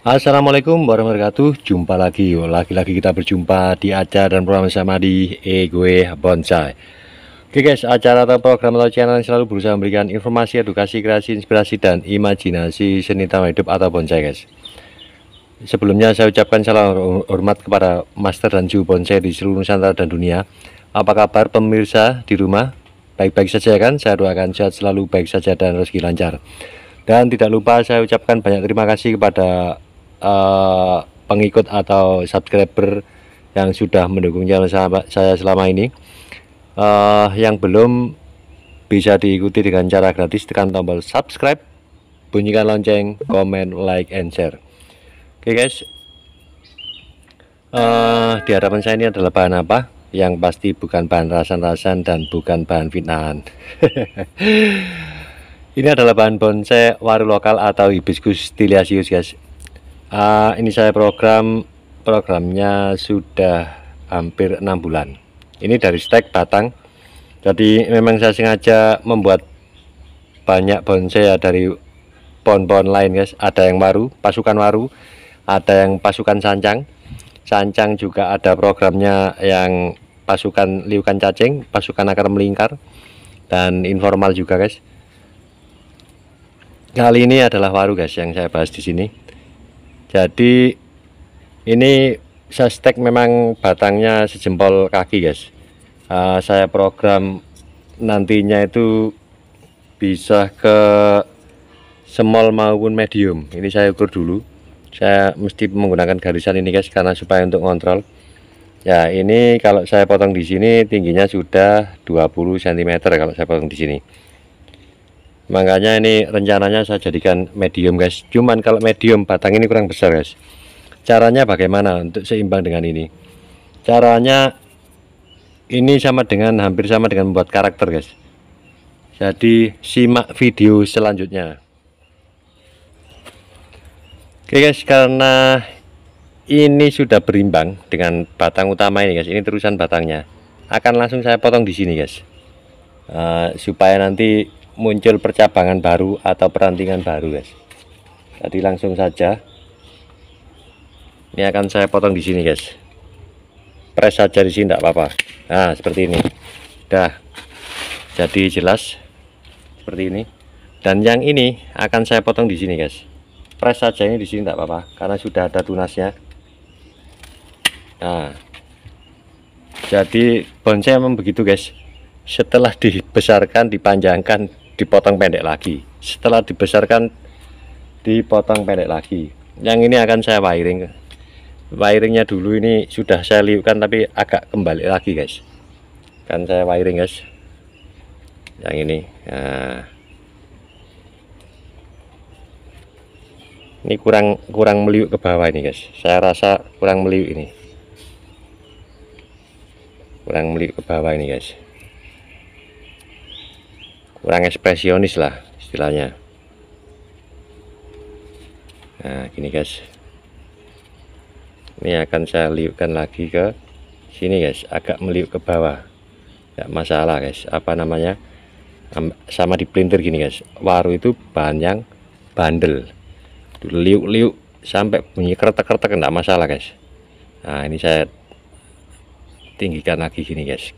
Assalamualaikum warahmatullahi wabarakatuh Jumpa lagi Lagi-lagi kita berjumpa di acara dan program sama di Egoe Bonsai Oke guys, acara atau program atau channel yang selalu berusaha memberikan informasi, edukasi, kreasi, inspirasi, dan imajinasi seni taman hidup atau bonsai guys Sebelumnya saya ucapkan salam hormat kepada master dan juru bonsai di seluruh Nusantara dan dunia Apa kabar pemirsa di rumah? Baik-baik saja kan? Saya doakan sehat selalu baik saja dan rezeki lancar dan tidak lupa saya ucapkan banyak terima kasih kepada uh, pengikut atau subscriber yang sudah mendukung channel saya selama ini uh, yang belum bisa diikuti dengan cara gratis tekan tombol subscribe bunyikan lonceng komen like and share oke okay guys uh, di hadapan saya ini adalah bahan apa yang pasti bukan bahan rasan-rasan dan bukan bahan fitnahan ini adalah bahan bonsai waru lokal atau hibiscus tiliasius guys uh, ini saya program programnya sudah hampir enam bulan ini dari stek batang jadi memang saya sengaja membuat banyak bonsai ya dari pohon-pohon lain guys ada yang baru pasukan waru. ada yang pasukan sancang sancang juga ada programnya yang pasukan liukan cacing pasukan akar melingkar dan informal juga guys kali ini adalah waru guys yang saya bahas di sini jadi ini saya stek memang batangnya sejempol kaki guys uh, saya program nantinya itu bisa ke small maupun medium ini saya ukur dulu saya mesti menggunakan garisan ini guys karena supaya untuk kontrol ya ini kalau saya potong di sini tingginya sudah 20 cm kalau saya potong di sini makanya ini rencananya saya jadikan medium guys cuman kalau medium batang ini kurang besar guys caranya bagaimana untuk seimbang dengan ini caranya ini sama dengan hampir sama dengan membuat karakter guys jadi simak video selanjutnya oke guys karena ini sudah berimbang dengan batang utama ini guys ini terusan batangnya akan langsung saya potong di sini guys uh, supaya nanti muncul percabangan baru atau perantingan baru guys jadi langsung saja ini akan saya potong di sini guys Press saja di sini tidak apa-apa nah seperti ini dah jadi jelas seperti ini dan yang ini akan saya potong di sini guys Press saja ini di sini tidak apa-apa karena sudah ada tunasnya nah jadi bonsai memang begitu guys setelah dibesarkan dipanjangkan dipotong pendek lagi setelah dibesarkan dipotong pendek lagi yang ini akan saya wiring wiringnya dulu ini sudah saya liukan tapi agak kembali lagi guys kan saya wiring guys yang ini nah. ini kurang kurang meliuk ke bawah ini guys saya rasa kurang meliuk ini kurang meliuk ke bawah ini guys kurang ekspresionis lah istilahnya nah gini guys ini akan saya liupkan lagi ke sini guys agak meliuk ke bawah tidak masalah guys apa namanya sama di printer gini guys waru itu bahan yang bandel liuk-liuk sampai bunyi kretek-kretek tidak masalah guys nah ini saya tinggikan lagi gini guys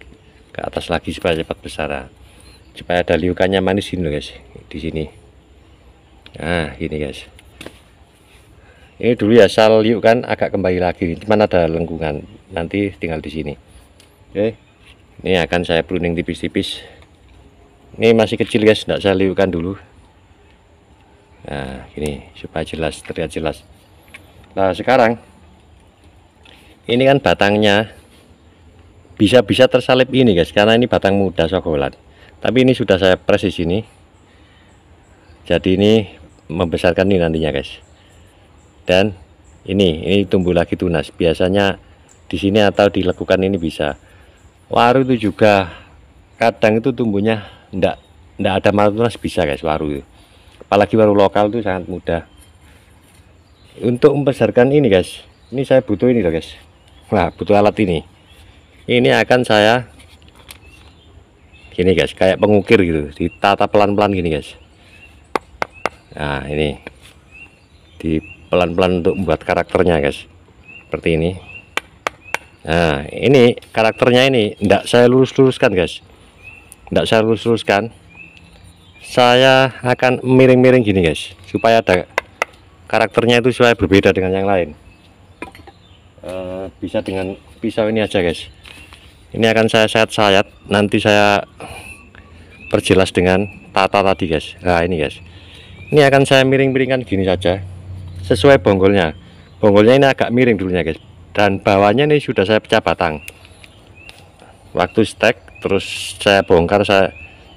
ke atas lagi supaya cepat besar supaya ada liukannya manis ini loh guys di sini nah ini guys ini dulu ya sal liuk agak kembali lagi cuman ada lengkungan nanti tinggal di sini oke ini akan saya pruning tipis-tipis ini masih kecil guys tidak saya liukan dulu nah ini supaya jelas terlihat jelas nah sekarang ini kan batangnya bisa-bisa tersalip ini guys karena ini batang muda sokolat tapi ini sudah saya press di sini jadi ini membesarkan ini nantinya guys dan ini ini tumbuh lagi tunas biasanya di sini atau dilakukan ini bisa waru itu juga kadang itu tumbuhnya ndak ndak ada malu tunas bisa guys waru itu. apalagi waru lokal itu sangat mudah untuk membesarkan ini guys ini saya butuh ini loh guys nah butuh alat ini ini akan saya gini guys kayak pengukir gitu ditata pelan-pelan gini guys nah ini di pelan-pelan untuk membuat karakternya guys seperti ini nah ini karakternya ini enggak saya lurus-luruskan guys enggak saya lurus-luruskan saya akan miring-miring gini guys supaya ada karakternya itu supaya berbeda dengan yang lain uh, bisa dengan pisau ini aja guys ini akan saya sayat-sayat nanti saya perjelas dengan tata tadi guys nah ini guys ini akan saya miring-miringkan gini saja sesuai bonggolnya bonggolnya ini agak miring dulunya guys dan bawahnya ini sudah saya pecah batang waktu stek terus saya bongkar saya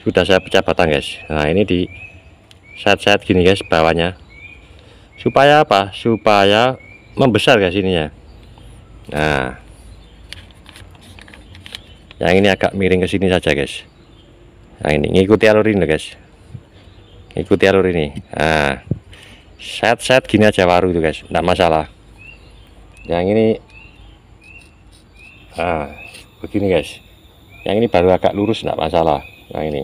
sudah saya pecah batang guys nah ini di set-set gini guys bawahnya supaya apa supaya membesar guys ininya nah yang ini agak miring ke sini saja guys Nah ini ngikuti alur ini guys ikuti alur ini nah set set gini aja waru itu guys tidak masalah yang ini nah begini guys yang ini baru agak lurus tidak masalah yang ini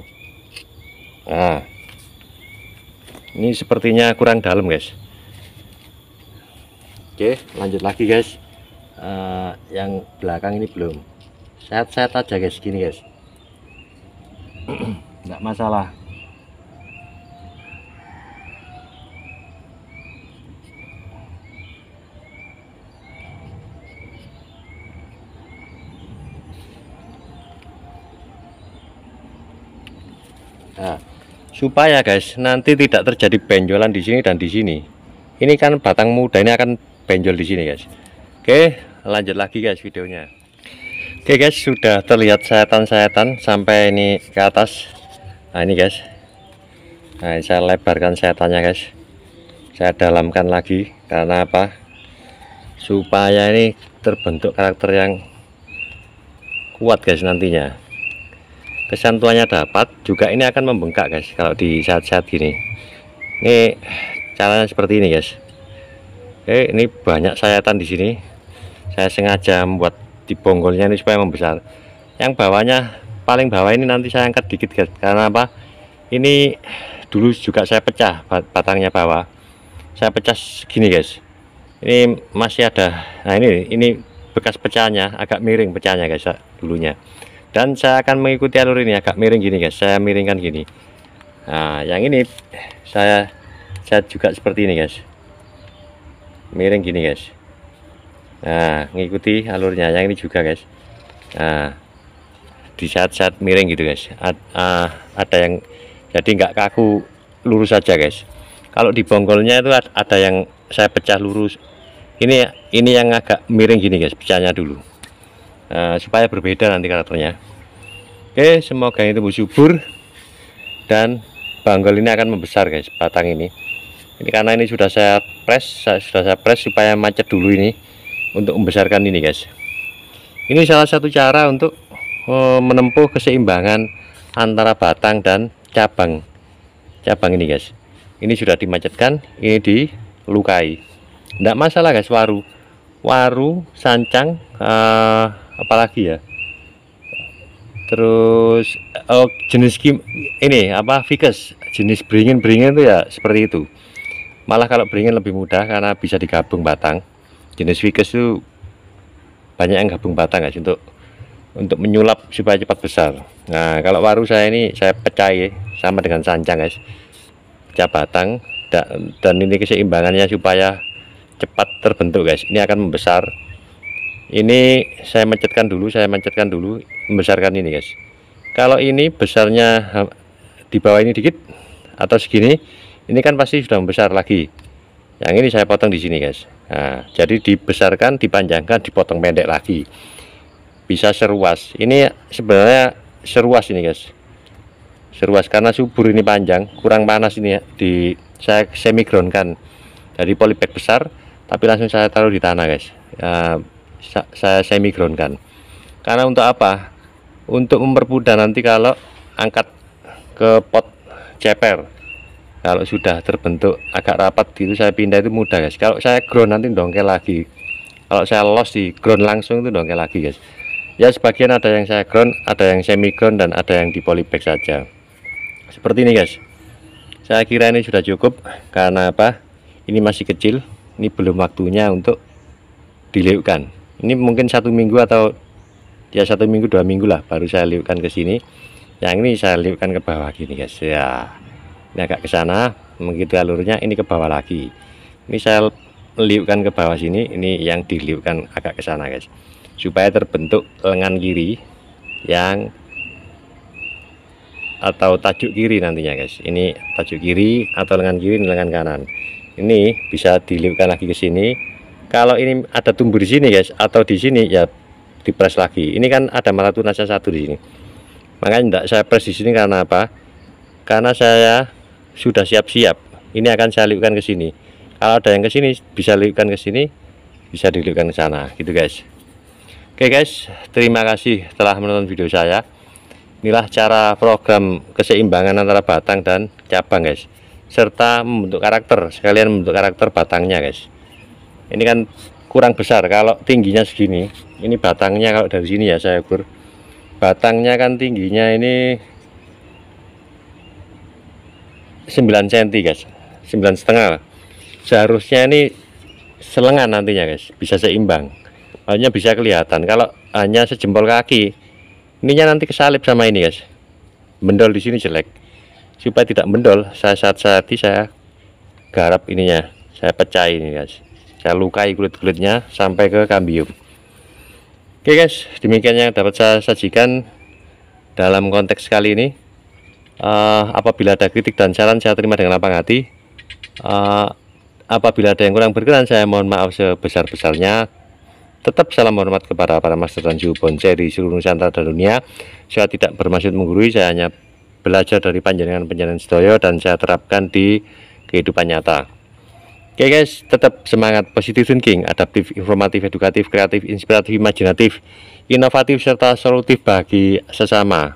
nah ini sepertinya kurang dalam guys oke lanjut lagi guys uh, yang belakang ini belum sehat-sehat aja guys gini guys nggak masalah Nah, supaya guys nanti tidak terjadi benjolan di sini dan di sini. Ini kan batang muda ini akan benjol di sini guys. Oke, lanjut lagi guys videonya. Oke okay guys, sudah terlihat sayatan-sayatan sampai ini ke atas. Nah ini guys, nah saya lebarkan sayatannya guys. Saya dalamkan lagi karena apa? Supaya ini terbentuk karakter yang kuat guys nantinya. Kesantuannya dapat, juga ini akan membengkak guys kalau di saat-saat gini. Ini caranya seperti ini guys. Oke, ini banyak sayatan di sini. Saya sengaja membuat di bonggolnya ini supaya membesar yang bawahnya paling bawah ini nanti saya angkat dikit guys karena apa ini dulu juga saya pecah batangnya bawah saya pecah segini guys ini masih ada nah ini ini bekas pecahnya agak miring pecahnya guys dulunya dan saya akan mengikuti alur ini agak miring gini guys saya miringkan gini nah yang ini saya saya juga seperti ini guys miring gini guys nah ngikuti alurnya yang ini juga guys nah di saat-saat miring gitu guys Ad, uh, ada yang jadi nggak kaku lurus saja guys kalau di bonggolnya itu ada yang saya pecah lurus ini ini yang agak miring gini guys pecahnya dulu uh, supaya berbeda nanti karakternya oke semoga itu tumbuh subur dan bonggol ini akan membesar guys batang ini ini karena ini sudah saya press sudah saya press supaya macet dulu ini untuk membesarkan ini guys ini salah satu cara untuk eh, menempuh keseimbangan antara batang dan cabang cabang ini guys ini sudah dimacetkan ini dilukai tidak masalah guys waru waru sancang uh, apalagi ya terus oh, jenis kim ini apa ficus jenis beringin beringin itu ya seperti itu malah kalau beringin lebih mudah karena bisa digabung batang jenis vikas itu banyak yang gabung batang guys untuk untuk menyulap supaya cepat besar nah kalau waru saya ini saya pecah ya sama dengan sancang guys pecah batang dan, dan ini keseimbangannya supaya cepat terbentuk guys ini akan membesar ini saya mencetkan dulu saya mencetkan dulu membesarkan ini guys kalau ini besarnya eh, di bawah ini dikit atau segini ini kan pasti sudah membesar lagi yang ini saya potong di sini guys nah, jadi dibesarkan dipanjangkan dipotong pendek lagi bisa seruas ini sebenarnya seruas ini guys seruas karena subur ini panjang kurang panas ini ya di saya semi ground kan dari polybag besar tapi langsung saya taruh di tanah guys uh, saya semi ground kan karena untuk apa untuk mempermudah nanti kalau angkat ke pot ceper kalau sudah terbentuk agak rapat gitu saya pindah itu mudah guys kalau saya ground nanti dongkel lagi kalau saya los di ground langsung itu dongkel lagi guys ya sebagian ada yang saya ground ada yang semi ground dan ada yang di polybag saja seperti ini guys saya kira ini sudah cukup karena apa ini masih kecil ini belum waktunya untuk diliukkan ini mungkin satu minggu atau ya satu minggu dua minggu lah baru saya liukan ke sini yang ini saya liukan ke bawah gini guys ya ini nah, agak ke sana begitu alurnya ini ke bawah lagi Misal saya ke bawah sini ini yang diliupkan agak ke sana guys supaya terbentuk lengan kiri yang atau tajuk kiri nantinya guys ini tajuk kiri atau lengan kiri dan lengan kanan ini bisa diliupkan lagi ke sini kalau ini ada tumbuh di sini guys atau di sini ya dipres lagi ini kan ada tunasnya satu di sini makanya tidak saya press di sini karena apa karena saya sudah siap-siap ini akan saya liukan ke sini kalau ada yang ke sini bisa liukan ke sini bisa diliukan ke sana gitu guys oke guys terima kasih telah menonton video saya inilah cara program keseimbangan antara batang dan cabang guys serta membentuk karakter sekalian membentuk karakter batangnya guys ini kan kurang besar kalau tingginya segini ini batangnya kalau dari sini ya saya ukur batangnya kan tingginya ini 9 cm guys 9 setengah seharusnya ini selengan nantinya guys bisa seimbang hanya bisa kelihatan kalau hanya sejempol kaki ininya nanti kesalip sama ini guys bendol di sini jelek supaya tidak bendol saya saat saat saya garap ininya saya pecah ini guys saya lukai kulit-kulitnya sampai ke kambium oke guys demikian yang dapat saya sajikan dalam konteks kali ini uh, apabila ada kritik dan saran saya terima dengan lapang hati uh, apabila ada yang kurang berkenan saya mohon maaf sebesar-besarnya tetap salam hormat kepada para master dan juru bonsai di seluruh Nusantara dan dunia saya tidak bermaksud menggurui saya hanya belajar dari panjenengan-panjenengan sedoyo dan saya terapkan di kehidupan nyata Oke okay guys, tetap semangat positive thinking, adaptif, informatif, edukatif, kreatif, inspiratif, imajinatif, inovatif, serta solutif bagi sesama.